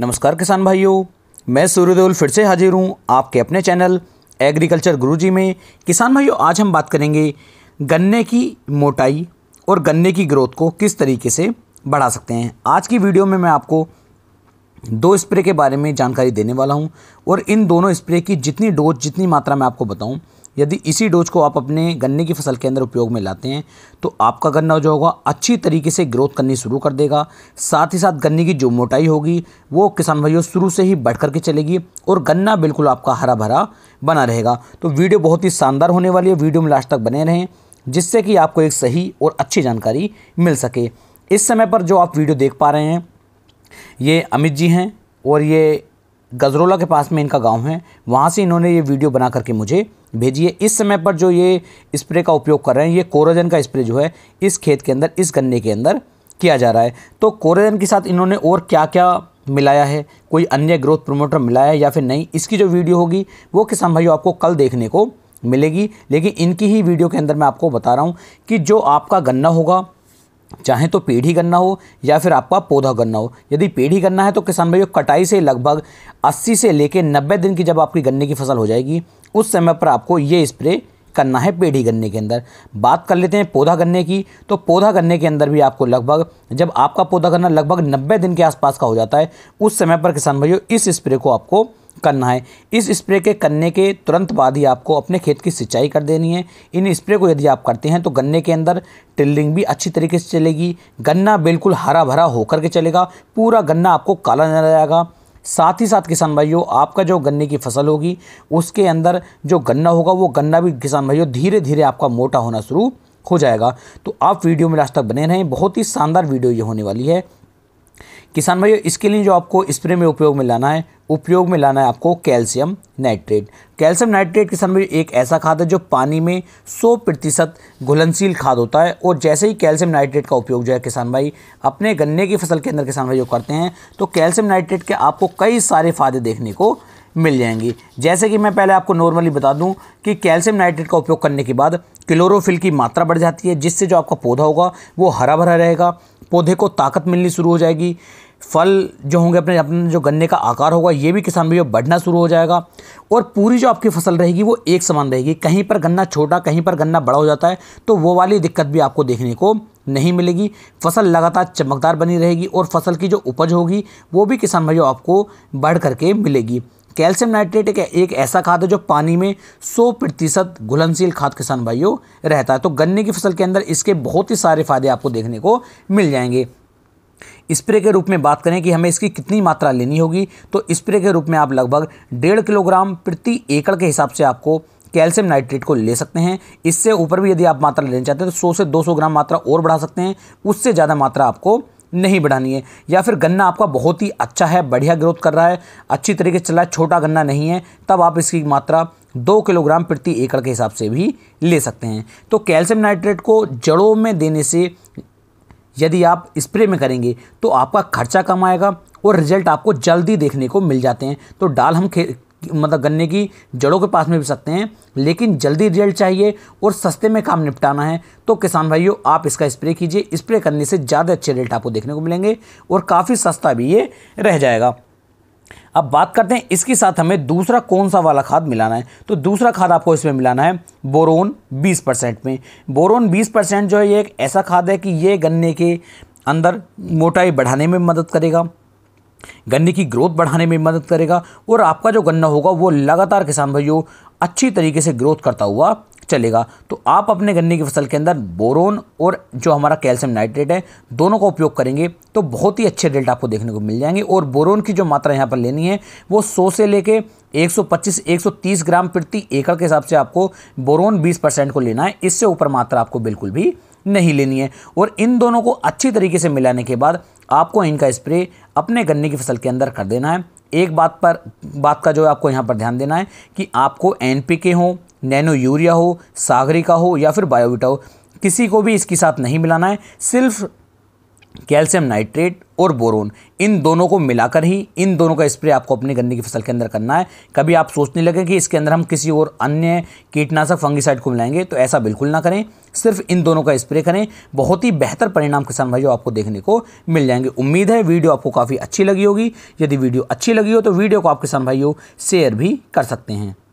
नमस्कार किसान भाइयों मैं सूर्यदेवल फिर से हाजिर हूँ आपके अपने चैनल एग्रीकल्चर गुरुजी में किसान भाइयों आज हम बात करेंगे गन्ने की मोटाई और गन्ने की ग्रोथ को किस तरीके से बढ़ा सकते हैं आज की वीडियो में मैं आपको दो स्प्रे के बारे में जानकारी देने वाला हूँ और इन दोनों स्प्रे की जितनी डोज जितनी मात्रा मैं आपको बताऊँ यदि इसी डोज को आप अपने गन्ने की फसल के अंदर उपयोग में लाते हैं तो आपका गन्ना जो होगा अच्छी तरीके से ग्रोथ करनी शुरू कर देगा साथ ही साथ गन्ने की जो मोटाई होगी वो किसान भाइयों शुरू से ही बढ़ करके चलेगी और गन्ना बिल्कुल आपका हरा भरा बना रहेगा तो वीडियो बहुत ही शानदार होने वाली है वीडियो में लास्ट तक बने रहें जिससे कि आपको एक सही और अच्छी जानकारी मिल सके इस समय पर जो आप वीडियो देख पा रहे हैं ये अमित जी हैं और ये गजरोला के पास में इनका गांव है वहाँ से इन्होंने ये वीडियो बना करके मुझे भेजी है इस समय पर जो ये स्प्रे का उपयोग कर रहे हैं ये कोरोजन का स्प्रे जो है इस खेत के अंदर इस गन्ने के अंदर किया जा रहा है तो कोरोजन के साथ इन्होंने और क्या क्या मिलाया है कोई अन्य ग्रोथ प्रोमोटर मिलाया है या फिर नहीं इसकी जो वीडियो होगी वो किसान भाइयों आपको कल देखने को मिलेगी लेकिन इनकी ही वीडियो के अंदर मैं आपको बता रहा हूँ कि जो आपका गन्ना होगा चाहे तो पेढ़ी गन्ना हो या फिर आपका पौधा गन्ना हो यदि पेढ़ी गन्ना है तो किसान भाइयों कटाई से लगभग 80 से लेकर 90 दिन की जब आपकी गन्ने की फसल हो जाएगी उस समय पर आपको ये स्प्रे करना है पेढ़ी गन्ने के अंदर बात कर लेते हैं पौधा गन्ने की तो पौधा गन्ने के अंदर भी आपको लगभग जब आपका पौधा गन्ना लगभग नब्बे दिन के आसपास का हो जाता है उस समय पर किसान भाइयों इस स्प्रे को आपको करना है इस स्प्रे के कन्ने के तुरंत बाद ही आपको अपने खेत की सिंचाई कर देनी है इन स्प्रे को यदि आप करते हैं तो गन्ने के अंदर टिल्डिंग भी अच्छी तरीके से चलेगी गन्ना बिल्कुल हरा भरा होकर के चलेगा पूरा गन्ना आपको काला नजर आएगा साथ ही साथ किसान भाइयों आपका जो गन्ने की फसल होगी उसके अंदर जो गन्ना होगा वो गन्ना भी किसान भाइयों धीरे धीरे आपका मोटा होना शुरू हो जाएगा तो आप वीडियो में लास्ट तक बने रहें बहुत ही शानदार वीडियो ये होने वाली है किसान भाइयों इसके लिए जो आपको स्प्रे में उपयोग में लाना है उपयोग में लाना है आपको कैल्शियम नाइट्रेट कैल्शियम नाइट्रेट किसान भाई एक ऐसा खाद है जो पानी में 100 प्रतिशत घुलनशील खाद होता है और जैसे ही कैल्शियम नाइट्रेट का उपयोग जो है किसान भाई अपने गन्ने की फसल के अंदर किसान भाई जो करते हैं तो कैल्शियम नाइट्रेट के आपको कई सारे फायदे देखने को मिल जाएंगे जैसे कि मैं पहले आपको नॉर्मली बता दूं कि कैल्शियम नाइट्रेट का उपयोग करने के बाद क्लोरोफिल की मात्रा बढ़ जाती है जिससे जो आपका पौधा होगा वो हरा भरा रहेगा पौधे को ताकत मिलनी शुरू हो जाएगी फल जो होंगे अपने अपने जो गन्ने का आकार होगा ये भी किसान भैया बढ़ना शुरू हो जाएगा और पूरी जो आपकी फसल रहेगी वो एक समान रहेगी कहीं पर गन्ना छोटा कहीं पर गन्ना बड़ा हो जाता है तो वो वाली दिक्कत भी आपको देखने को नहीं मिलेगी फसल लगातार चमकदार बनी रहेगी और फसल की जो उपज होगी वो भी किसान भाइयों आपको बढ़ करके मिलेगी कैल्शियम नाइट्रेट एक, एक ऐसा खाद है जो पानी में 100 प्रतिशत घुलनशील खाद किसान भाइयों रहता है तो गन्ने की फसल के अंदर इसके बहुत ही सारे फायदे आपको देखने को मिल जाएंगे स्प्रे के रूप में बात करें कि हमें इसकी कितनी मात्रा लेनी होगी तो स्प्रे के रूप में आप लगभग डेढ़ किलोग्राम प्रति एकड़ के हिसाब से आपको कैल्शियम नाइट्रेट को ले सकते हैं इससे ऊपर भी यदि आप मात्रा लेना चाहते हैं तो 100 से 200 ग्राम मात्रा और बढ़ा सकते हैं उससे ज़्यादा मात्रा आपको नहीं बढ़ानी है या फिर गन्ना आपका बहुत ही अच्छा है बढ़िया ग्रोथ कर रहा है अच्छी तरीके से चला है छोटा गन्ना नहीं है तब आप इसकी मात्रा दो किलोग्राम प्रति एकड़ के हिसाब से भी ले सकते हैं तो कैल्शियम नाइट्रेट को जड़ों में देने से यदि आप स्प्रे में करेंगे तो आपका खर्चा कम आएगा और रिजल्ट आपको जल्दी देखने को मिल जाते हैं तो डाल हम मतलब गन्ने की जड़ों के पास में भी सकते हैं लेकिन जल्दी रिजल्ट चाहिए और सस्ते में काम निपटाना है तो किसान भाइयों आप इसका स्प्रे कीजिए स्प्रे करने से ज़्यादा अच्छे रिजल्ट आपको देखने को मिलेंगे और काफ़ी सस्ता भी ये रह जाएगा अब बात करते हैं इसके साथ हमें दूसरा कौन सा वाला खाद मिलाना है तो दूसरा खाद आपको इसमें मिलाना है बोरोन 20 परसेंट में बोरोन 20 परसेंट जो है ये एक ऐसा खाद है कि ये गन्ने के अंदर मोटाई बढ़ाने में मदद करेगा गन्ने की ग्रोथ बढ़ाने में मदद करेगा और आपका जो गन्ना होगा वो लगातार किसान भाइयों अच्छी तरीके से ग्रोथ करता हुआ चलेगा तो आप अपने गन्ने की फसल के अंदर बोरोन और जो हमारा कैल्शियम नाइट्रेट है दोनों का उपयोग करेंगे तो बहुत ही अच्छे रिजल्ट आपको देखने को मिल जाएंगे और बोरोन की जो मात्रा यहाँ पर लेनी है वो सौ से लेके 125 130 ग्राम प्रति एकड़ के हिसाब से आपको बोरोन 20 परसेंट को लेना है इससे ऊपर मात्रा आपको बिल्कुल भी नहीं लेनी है और इन दोनों को अच्छी तरीके से मिलाने के बाद आपको इनका स्प्रे अपने गन्ने की फसल के अंदर कर देना है एक बात पर बात का जो है आपको यहाँ पर ध्यान देना है कि आपको एन पी के हों नैनो यूरिया हो सागरिका हो या फिर बायोविटा हो किसी को भी इसके साथ नहीं मिलाना है सिर्फ कैल्शियम नाइट्रेट और बोरोन इन दोनों को मिलाकर ही इन दोनों का स्प्रे आपको अपने गन्ने की फसल के अंदर करना है कभी आप सोचने लगे कि इसके अंदर हम किसी और अन्य कीटनाशक फंगिसाइड को मिलाएंगे तो ऐसा बिल्कुल ना करें सिर्फ इन दोनों का स्प्रे करें बहुत ही बेहतर परिणाम किसान भाइयों आपको देखने को मिल जाएंगे उम्मीद है वीडियो आपको काफ़ी अच्छी लगी होगी यदि वीडियो अच्छी लगी हो तो वीडियो को आप किसान भाइयों शेयर भी कर सकते हैं